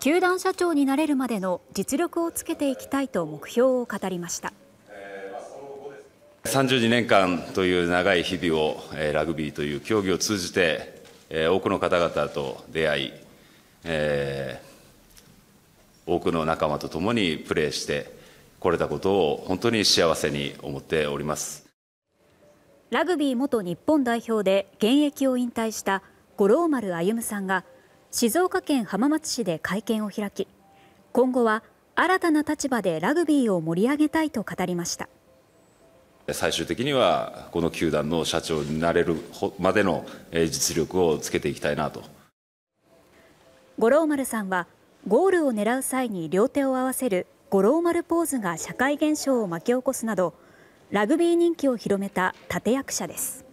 球団社長になれるまでの実力をつけていきたいと目標を語りました32年間という長い日々をラグビーという競技を通じて多くの方々と出会い、えー、多くの仲間と共にプレーしてこれたことを本当に幸せに思っておりますラグビー元日本代表で現役を引退した五郎丸歩さんが「静岡県浜松市で会見を開き今後は新たな立場でラグビーを盛り上げたいと語りました最終的にはこの球団の社長になれるまでの実力をつけていきたいなと五郎丸さんはゴールを狙う際に両手を合わせる五郎丸ポーズが社会現象を巻き起こすなどラグビー人気を広めた立役者です。